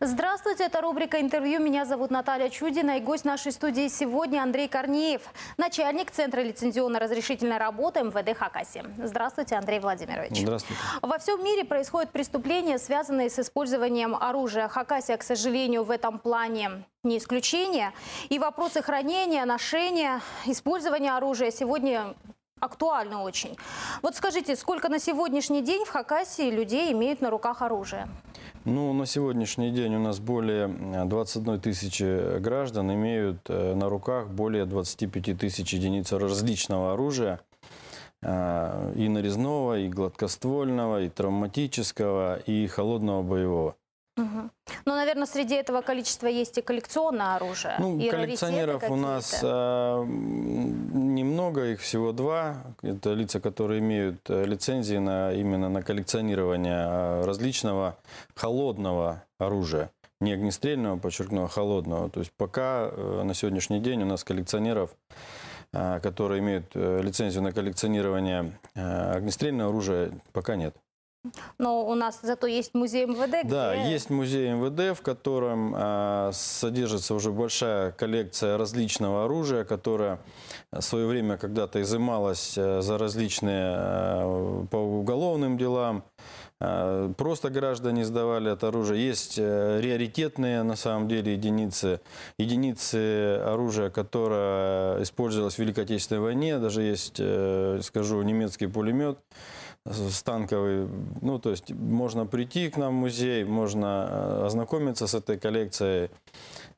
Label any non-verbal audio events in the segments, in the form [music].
Здравствуйте, это рубрика «Интервью». Меня зовут Наталья Чудина и гость нашей студии сегодня Андрей Корнеев, начальник Центра лицензионно-разрешительной работы МВД Хакасии. Здравствуйте, Андрей Владимирович. Здравствуйте. Во всем мире происходят преступления, связанные с использованием оружия. Хакасия, к сожалению, в этом плане не исключение. И вопросы хранения, ношения, использования оружия сегодня актуально очень. Вот скажите, сколько на сегодняшний день в Хакасии людей имеют на руках оружие? Ну, на сегодняшний день у нас более 21 э, тысячи граждан имеют э, на руках более 25 тысяч единиц различного оружия. Э, и нарезного, и гладкоствольного, и травматического, и холодного боевого. Угу. Ну, наверное, среди этого количества есть и коллекционное оружие. Ну, и коллекционеров у нас э, немного, их всего два. Это лица, которые имеют э, лицензии на, именно на коллекционирование а, различного холодного оружия. Не огнестрельного, подчеркну, а холодного. То есть пока э, на сегодняшний день у нас коллекционеров а, которые имеют э, лицензию на коллекционирование э, огнестрельного оружия, пока нет. Но у нас зато есть музей МВД. Где... Да, есть музей МВД, в котором э, содержится уже большая коллекция различного оружия, которое в свое время когда-то изымалось э, за различные э, по уголовным делам. Э, просто граждане сдавали это оружие. Есть э, приоритетные на самом деле единицы. Единицы оружия, которое использовалось в Великой Отечественной войне. Даже есть, э, скажу, немецкий пулемет станковый. Ну, то есть можно прийти к нам в музей, можно э, ознакомиться с этой коллекцией.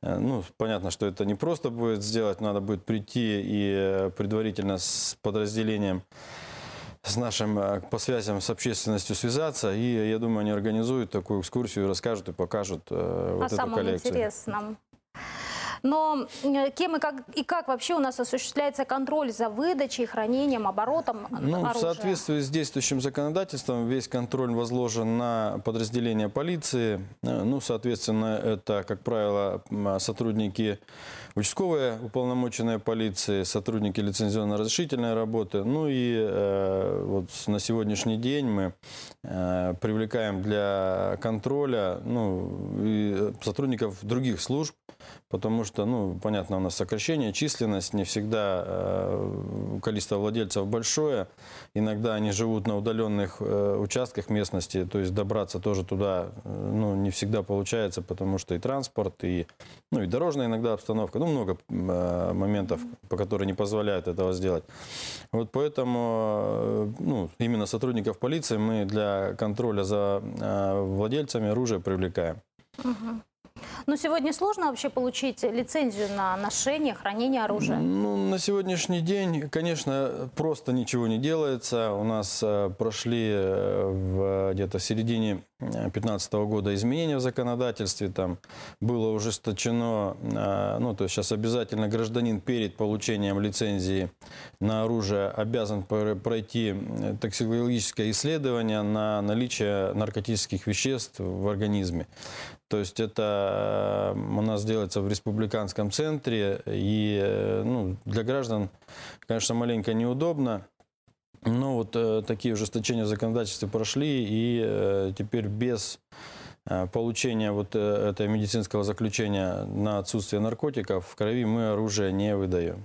Э, ну, понятно, что это не просто будет сделать, надо будет прийти и э, предварительно с подразделением с нашим, по связям с общественностью связаться, и, я думаю, они организуют такую экскурсию, расскажут и покажут э, а вот О эту коллекцию. интересном. Но э, кем и как, и как вообще у нас осуществляется контроль за выдачей, хранением, оборотом ну, оружия? В соответствии с действующим законодательством весь контроль возложен на подразделения полиции. Э, ну, соответственно, это, как правило, а, сотрудники участковые уполномоченные полиции, сотрудники лицензионно-разрешительной работы. Ну и э, вот на сегодняшний день мы э, привлекаем для контроля ну, и э, сотрудников других служб, потому что, ну, понятно, у нас сокращение, численность, не всегда э, количество владельцев большое, иногда они живут на удаленных э, участках местности, то есть добраться тоже туда, э, ну, не всегда получается, потому что и транспорт, и, ну, и дорожная иногда обстановка, ну, много моментов, по которым не позволяют этого сделать. Вот поэтому, ну, именно сотрудников полиции мы для контроля за владельцами оружия привлекаем. Угу. Но сегодня сложно вообще получить лицензию на ношение, хранение оружия? Ну, на сегодняшний день, конечно, просто ничего не делается. У нас э, прошли э, где-то в середине 2015 года изменения в законодательстве, там было ужесточено, а, ну то есть сейчас обязательно гражданин перед получением лицензии на оружие обязан пройти токсикологическое исследование на наличие наркотических веществ в организме. То есть это э, у нас делается в республиканском центре, и э, ну, для граждан, конечно, маленько неудобно, ну, вот э, такие ужесточения в законодательстве прошли, и э, теперь без э, получения вот э, этого медицинского заключения на отсутствие наркотиков в крови мы оружие не выдаем.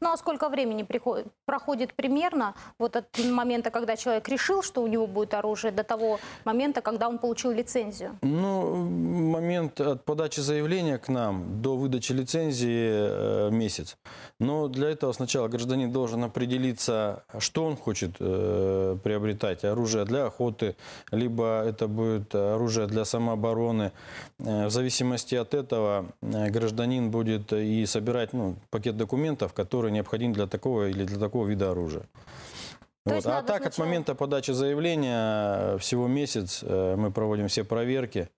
Ну а сколько времени приходит, проходит примерно вот от момента, когда человек решил, что у него будет оружие, до того момента, когда он получил лицензию? Ну, момент от подачи заявления к нам до выдачи лицензии э, месяц. Но для этого сначала гражданин должен определиться, что он хочет э, приобретать. Оружие для охоты, либо это будет оружие для самообороны. Э, в зависимости от этого э, гражданин будет и собирать ну, пакет документов, элементов, которые необходимы для такого или для такого вида оружия. вот. А так сначала... от момента подачи заявления э, всего месяц э, мы проводим все проверки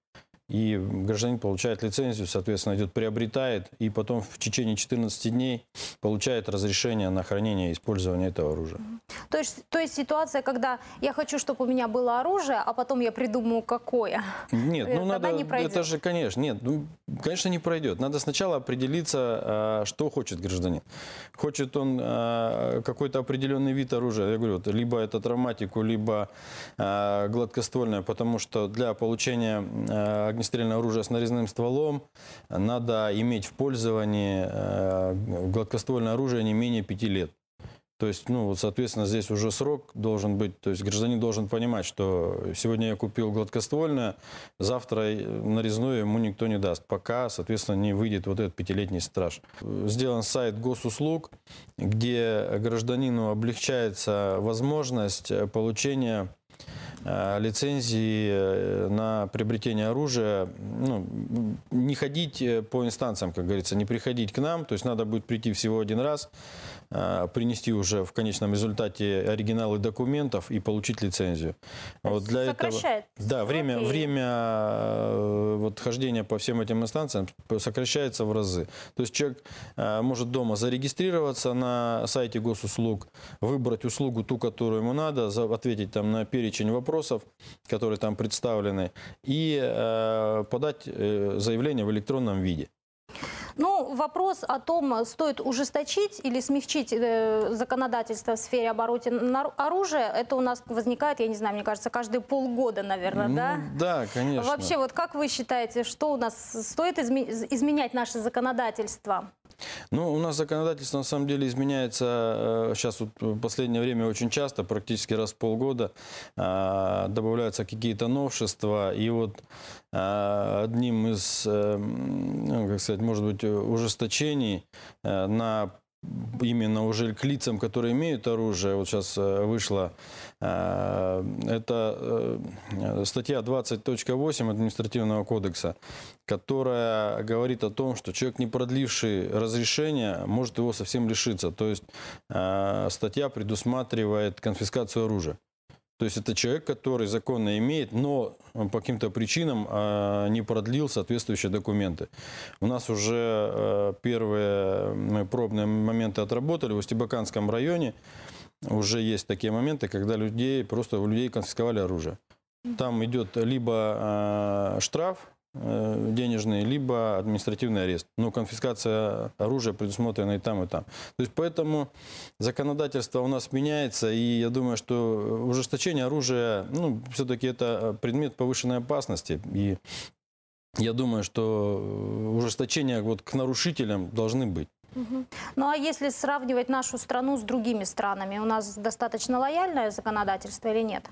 и гражданин получает лицензию, соответственно, идет, приобретает, и потом в течение 14 дней получает разрешение на хранение и использование этого оружия. То есть, то есть ситуация, когда я хочу, чтобы у меня было оружие, а потом я придумаю, какое. Нет, ну э, надо, не это же, конечно, нет, ну, конечно, не пройдет. Надо сначала определиться, а, что хочет гражданин. Хочет он а, какой-то определенный вид оружия, я говорю, либо это травматику, либо а, гладкоствольное, потому что для получения огнестрельное оружие с нарезным стволом, надо иметь в пользовании э, гладкоствольное оружие не менее 5 лет. То есть, ну, вот, соответственно, здесь уже срок должен быть, то есть гражданин должен понимать, что сегодня я купил гладкоствольное, завтра э, нарезное ему никто не даст, пока, соответственно, не выйдет вот этот пятилетний страж. Сделан сайт госуслуг, где гражданину облегчается возможность э, получения Э, лицензии э, на приобретение оружия, ну, не ходить э, по инстанциям, как говорится, не приходить к нам, то есть надо будет прийти всего один раз, Э, принести уже в конечном результате оригиналы документов и получить лицензию. То вот для этого, да, время, Окей. время э, вот, хождения по всем этим инстанциям сокращается в разы. То есть человек э, может дома зарегистрироваться на сайте госуслуг, выбрать услугу ту, которую ему надо, ответить там на перечень вопросов, которые там представлены, и подать заявление в электронном виде. Ну, вопрос о том, стоит ужесточить или смягчить э, законодательство в сфере оборота оружия, это у нас возникает, я не знаю, мне кажется, каждые полгода, наверное, ну, да? Да, конечно. Вообще, вот как вы считаете, что у нас стоит изме изменять наше законодательство? Ну, у нас законодательство на самом деле изменяется сейчас э, вот в последнее время очень часто, практически раз в полгода э, добавляются какие-то новшества. И вот э, одним из, ну, как сказать, может быть, ужесточений на именно уже к лицам, которые имеют оружие, вот сейчас э, вышла, э, это э, статья 20.8 административного кодекса, которая говорит о том, что человек, не продливший разрешение, может его совсем лишиться. То есть статья предусматривает конфискацию оружия. То есть это человек, который законно имеет, но по каким-то причинам а, не продлил соответствующие документы. У нас уже э, первые мы пробные моменты отработали в Устебаканском районе. Уже есть такие моменты, когда людей просто у людей конфисковали оружие. Там идет либо э, штраф Э, денежный, либо административный арест. Но ну, конфискация оружия предусмотрена и там, и там. То есть поэтому законодательство у нас меняется, и я думаю, что ужесточение оружия, ну, все-таки это предмет повышенной опасности. И я думаю, что ужесточения вот к нарушителям должны быть. Ну а если сравнивать нашу страну с другими странами, у нас достаточно лояльное законодательство или нет?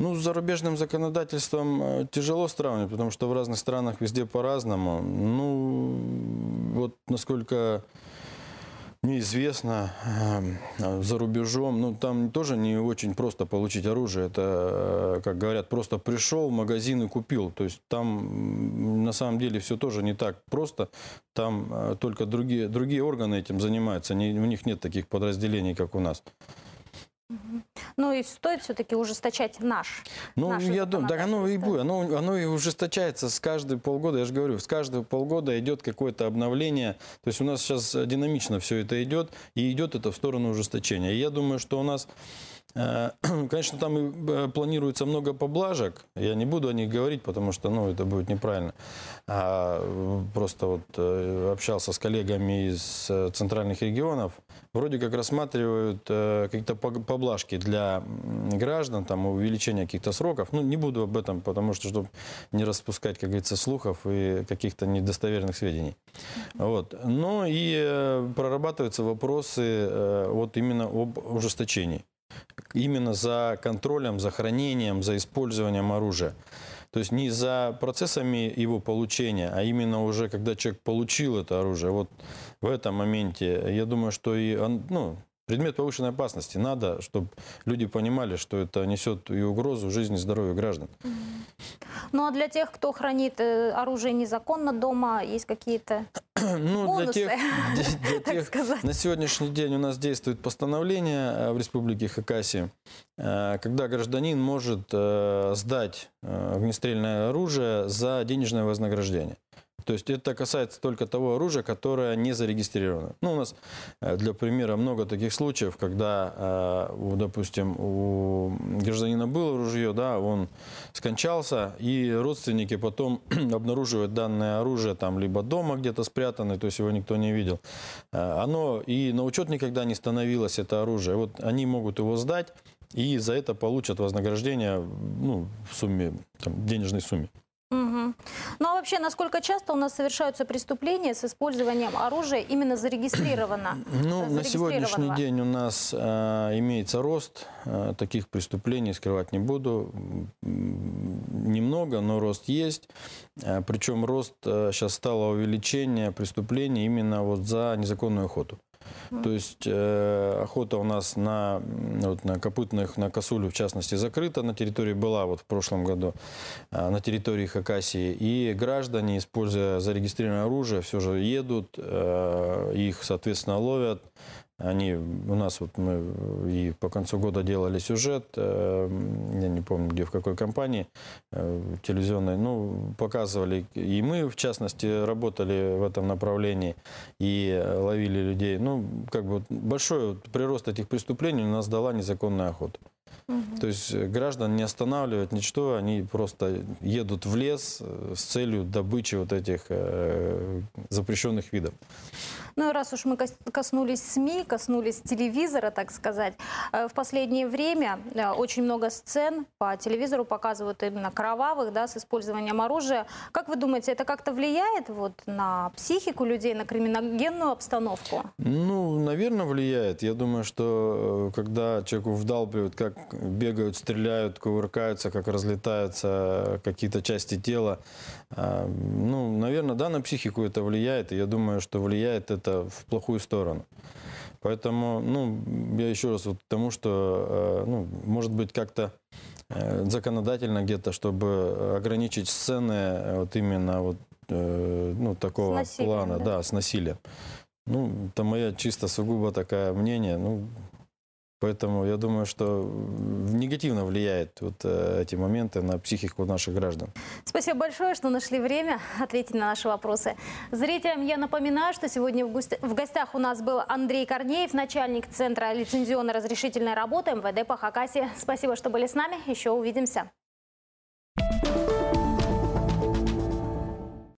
Ну, с зарубежным законодательством э, тяжело сравнивать, потому что в разных странах везде по-разному. Ну, вот насколько мне известно, э, за рубежом, ну, там тоже не очень просто получить оружие. Это, э, как говорят, просто пришел в магазин и купил. То есть там на самом деле все тоже не так просто. Там только другие, другие органы этим занимаются. Не, у них нет таких подразделений, как у нас. Ну и стоит все-таки ужесточать наш. Ну, я думаю, да, оно и будет. Оно, оно и ужесточается с каждые полгода, я же говорю, с каждого полгода идет какое-то обновление. То есть у нас сейчас динамично все это идет, и идет это в сторону ужесточения. И я думаю, что у нас Э, [clears throat] конечно, там и э, планируется много поблажек. Я не буду о них говорить, потому что ну, это будет неправильно. А, э, просто вот общался с коллегами из центральных регионов. Вроде как рассматривают какие-то поблажки для граждан, там увеличение каких-то сроков. Ну, не буду об этом, потому что, чтобы не распускать, как говорится, слухов и каких-то недостоверных сведений. Вот. Но ну и прорабатываются вопросы вот именно об ужесточении именно за контролем, за хранением, за использованием оружия. То есть не за процессами его получения, а именно уже когда человек получил это оружие. Вот в этом моменте, я думаю, что и он, ну, предмет повышенной опасности. Надо, чтобы люди понимали, что это несет и угрозу жизни и здоровью граждан. Ну а для тех, кто хранит э, оружие незаконно дома, есть какие-то [clears throat] Ну, для тех, [laughs] для, для тех, на сегодняшний день у нас действует постановление э, в Республике Хакасия, э, когда гражданин может э, сдать огнестрельное оружие за денежное вознаграждение. То есть это касается только того оружия, которое не зарегистрировано. Ну, у нас, э, для примера, много таких случаев, когда, э, допустим, у гражданина было ружье, да, он скончался, и родственники потом [clears throat] обнаруживают данное оружие там либо дома где-то спрятанное, то есть его никто не видел. Э, оно и на учет никогда не становилось, это оружие. Вот они могут его сдать, и за это получат вознаграждение ну, в сумме, там, денежной сумме. Угу. Ну а вообще, насколько часто у нас совершаются преступления с использованием оружия именно зарегистрированного? [clears throat] Ну, на сегодняшний день у нас э, имеется рост э, таких преступлений, скрывать не буду. Немного, но рост есть. Э, причем рост э, сейчас стало увеличение преступлений именно вот за незаконную охоту. То есть э, охота у нас на, вот, на копытных, на косулю в частности, закрыта на территории была вот в прошлом году, э, на территории Хакасии. И граждане, используя зарегистрированное оружие, все же едут, э, их, соответственно, ловят, они у нас вот мы э, и по концу года делали сюжет, э, я не помню, где, в какой компании э, телевизионной, ну, показывали, и мы, в частности, работали в этом направлении и ловили людей. Ну, как бы большой прирост этих преступлений у нас дала незаконная охота. То есть э, граждан не останавливают ничто, они просто едут в лес э, с целью добычи вот этих э, запрещенных видов. Ну и раз уж мы коснулись СМИ, коснулись телевизора, так сказать, э, в последнее время очень много сцен по телевизору показывают именно кровавых, да, с использованием оружия. Как вы думаете, это как-то влияет вот на психику людей, на криминогенную обстановку? Ну, наверное, влияет. Я думаю, что когда человеку вдалбливают, как бегают, стреляют, кувыркаются, как разлетаются какие-то части тела. А, ну, наверное, да, на психику это влияет, и я думаю, что влияет это в плохую сторону. Поэтому, ну, я еще раз вот к тому, что, э, ну, может быть, как-то э, законодательно где-то, чтобы ограничить сцены э, вот именно вот, ну, такого насилием, плана, да? да, с насилием. Ну, это моя чисто сугубо такая мнение, ну, Поэтому я думаю, что негативно влияет вот э, эти моменты на психику наших граждан. Спасибо большое, что нашли время ответить на наши вопросы. Зрителям я напоминаю, что сегодня в гостях у нас был Андрей Корнеев, начальник Центра лицензионно-разрешительной работы МВД по Хакасии. Спасибо, что были с нами. Еще увидимся.